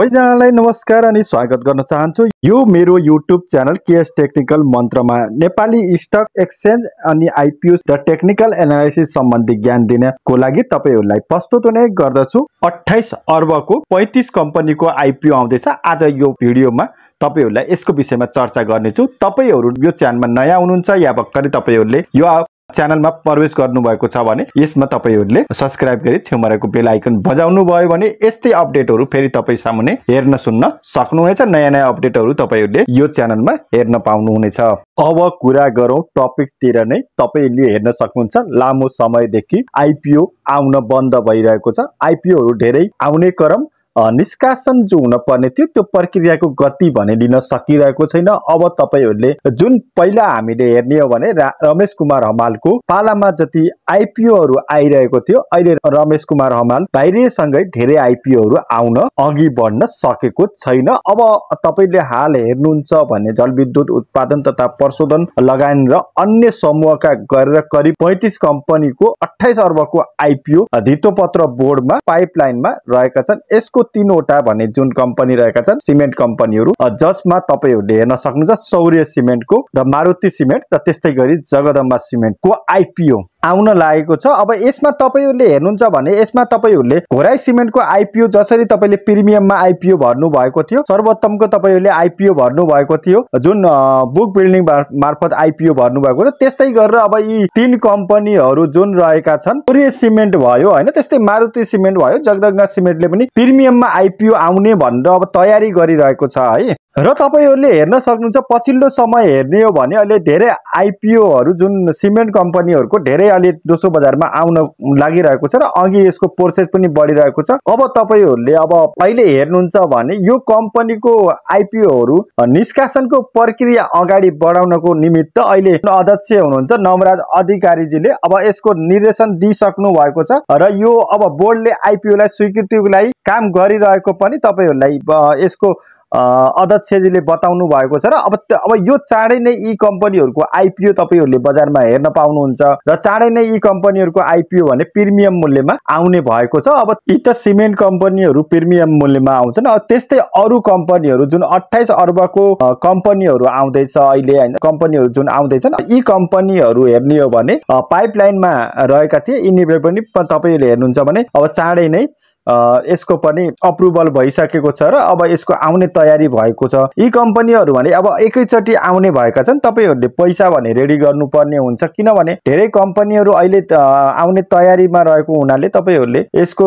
सबैजनालाई नमस्कार अनि स्वागत गर्न चाहन्छु यो मेरो युट्युब च्यानल केएस टेक्निकल मन्त्रमा नेपाली स्टक एक्सचेन्ज अनि आइपिओ र टेक्निकल एनालाइसिस सम्बन्धी ज्ञान दिनको लागि तपाईँहरूलाई प्रस्तुत हुने गर्दछु अठाइस अर्बको पैँतिस कम्पनीको आइपिओ आउँदैछ आज यो भिडियोमा तपाईँहरूलाई यसको विषयमा चर्चा गर्नेछु तपाईँहरू यो च्यानलमा नयाँ हुनुहुन्छ या भर्खरै तपाईँहरूले यो च्यानलमा प्रवेश गर्नुभएको छ भने यसमा तपाईँहरूले सब्सक्राइब गरी छेउमा रहेको बेल आइकन बजाउनु भयो भने यस्तै अपडेटहरू फेरि तपाईँ सामुने हेर्न सुन्न सक्नुहुनेछ नयाँ नयाँ अपडेटहरू तपाईँहरूले यो च्यानलमा हेर्न पाउनुहुनेछ अब कुरा गरौँ टपिकतिर नै तपाईँले हेर्न सक्नुहुन्छ लामो समयदेखि आइपिओ आउन बन्द भइरहेको छ आइपिओहरू धेरै आउने क्रम निष्कासन जो पर्ने थियो त्यो प्रक्रियाको गति भने लिन सकिरहेको छैन अब तपाईँहरूले जुन पहिला हामीले हेर्ने हो भने रमेश कुमार हमालको पालामा जति आइपिओहरू आइरहेको थियो अहिले रमेश कुमार हमाल बाहिरसँगै धेरै आइपिओहरू आउन अघि बढ्न सकेको छैन अब तपाईँले हाल हेर्नुहुन्छ भने जलविद्युत उत्पादन तथा प्रशोधन लगायन र अन्य समूहका गरेर करिब पैँतिस कम्पनीको अठाइस अर्बको आइपिओ धितोपत्र बोर्डमा पाइपलाइनमा रहेका छन् यसको तिनवटा भन्ने जुन कम्पनी रहेका छन् सिमेन्ट कम्पनीहरू जसमा तपाईँहरूले हेर्न सक्नुहुन्छ सौर्य सिमेन्टको र मारुति सिमेन्ट र त्यस्तै गरी जगदम्बा सिमेन्टको आइपिओ आउन लागेको छ अब यसमा तपाईँहरूले हेर्नुहुन्छ भने यसमा तपाईँहरूले घोराई सिमेन्टको आइपिओ जसरी तपाईँले प्रिमियममा आइपिओ भर्नु भएको थियो सर्वोत्तमको तपाईँहरूले आइपिओ भर्नु भएको थियो जुन बुक बिल्डिङ मार्फत आइपिओ भर्नु भएको थियो त्यस्तै गरेर अब यी तिन कम्पनीहरू जुन रहेका छन् सूर्य सिमेन्ट भयो होइन त्यस्तै मारुति सिमेन्ट भयो जगदग्ना सिमेन्टले पनि प्रिमियममा आइपिओ आउने भनेर अब तयारी गरिरहेको छ है र तपाईँहरूले हेर्न सक्नुहुन्छ पछिल्लो समय हेर्ने हो भने अहिले धेरै आइपिओहरू जुन सिमेन्ट कम्पनीहरूको धेरै अहिले दोस्रो बजारमा आउन लागिरहेको छ र अघि यसको प्रोसेस पनि बढिरहेको छ अब तपाईँहरूले अब अहिले हेर्नुहुन्छ भने यो कम्पनीको आइपिओहरू निष्कासनको प्रक्रिया अगाडि बढाउनको निमित्त अहिले अध्यक्ष हुनुहुन्छ नवराज अधिकारीजीले अब यसको निर्देशन दिइसक्नु भएको छ र यो अब बोर्डले आइपिओलाई स्वीकृतिको काम गरिरहेको पनि तपाईँहरूलाई यसको अध्यक्षजीले बताउनु भएको छ र अब अब यो चाँडै नै यी कम्पनीहरूको आइपिओ तपाईँहरूले बजारमा हेर्न पाउनुहुन्छ र चाँडै नै यी कम्पनीहरूको आइपिओ भने प्रिमियम मूल्यमा आउने भएको छ अब यी त सिमेन्ट कम्पनीहरू प्रिमियम मूल्यमा आउँछन् अब त्यस्तै अरू कम्पनीहरू जुन अठाइस अर्बको कम्पनीहरू आउँदैछ अहिले होइन कम्पनीहरू जुन आउँदैछन् यी कम्पनीहरू हेर्ने हो भने पाइपलाइनमा रहेका थिए यिनीहरू पनि तपाईँहरूले हेर्नुहुन्छ भने अब चाँडै नै यसको पनि अप्रुभल भइसकेको छ र अब यसको आउने तयारी भएको छ यी कम्पनीहरू भने अब एकैचोटि आउने भएका छन् तपाईँहरूले पैसा भने रेडी गर्नुपर्ने हुन्छ किनभने धेरै कम्पनीहरू अहिले आउने तयारीमा रहेको हुनाले तपाईँहरूले यसको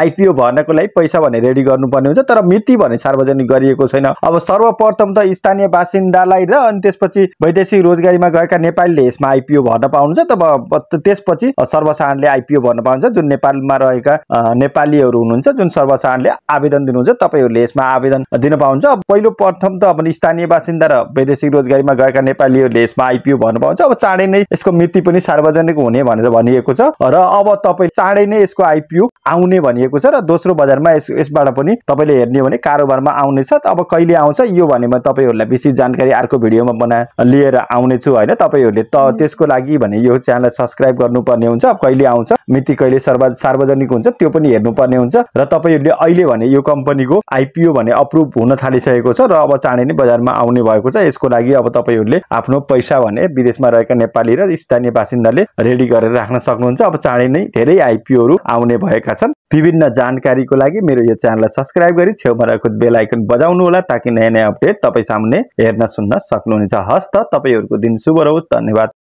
आइपिओ भर्नको लागि पैसा भने रेडी गर्नुपर्ने हुन्छ तर मिति भने सार्वजनिक गरिएको छैन अब सर्वप्रथम त स्थानीय बासिन्दालाई र अनि त्यसपछि वैदेशिक रोजगारीमा गएका नेपालीले यसमा आइपिओ भर्न पाउनुहुन्छ तब त्यसपछि सर्वसाधारणले आइपिओ भर्न पाउनुहुन्छ जुन नेपालमा रहेका नेपालीहरू व्यक्तिहरू हुनुहुन्छ जुन सर्वसाधारणले आवेदन दिनुहुन्छ तपाईँहरूले यसमा आवेदन दिन पाउनुहुन्छ अब पहिलो प्रथम त अब स्थानीय बासिन्दा र वैदेशिक रोजगारीमा गएका नेपालीहरूले यसमा आइपिओ भन्नु पाउँछ अब चाँडै नै यसको मिति पनि सार्वजनिक हुने भनेर भनिएको छ र अब तपाईँ चाँडै नै यसको आइपिओ आउने भनिएको छ र दोस्रो बजारमा यस यसबाट पनि तपाईँले हेर्ने भने कारोबारमा आउनेछ अब कहिले आउँछ यो भने भनेमा तपाईँहरूलाई विशेष जानकारी अर्को भिडियोमा बना लिएर आउनेछु होइन तपाईँहरूले त त्यसको लागि भने यो च्यानल सब्सक्राइब गर्नुपर्ने हुन्छ अब कहिले आउँछ मिति कहिले सार्वजनिक हुन्छ त्यो पनि हेर्नुपर्ने हुन्छ हुन्छ र तपाईँहरूले अहिले भने यो कम्पनीको आइपिओ भने अप्रुभ हुन थालिसकेको छ र अब चाँडै नै बजारमा आउने भएको छ यसको लागि अब तपाईँहरूले आफ्नो पैसा भने विदेशमा रहेका नेपाली र स्थानीय बासिन्दाले रेडी गरेर राख्न सक्नुहुन्छ अब चाँडै नै धेरै आइपिओहरू आउने भएका छन् विभिन्न जानकारीको लागि मेरो यो च्यानललाई सब्सक्राइब गरी छेउमा रहेको बेल आइकन बजाउनु होला ताकि नयाँ नयाँ अपडेट तपाईँ सामने हेर्न सुन्न सक्नुहुन्छ हस् त तपाईँहरूको दिन शुभ रहोस् धन्यवाद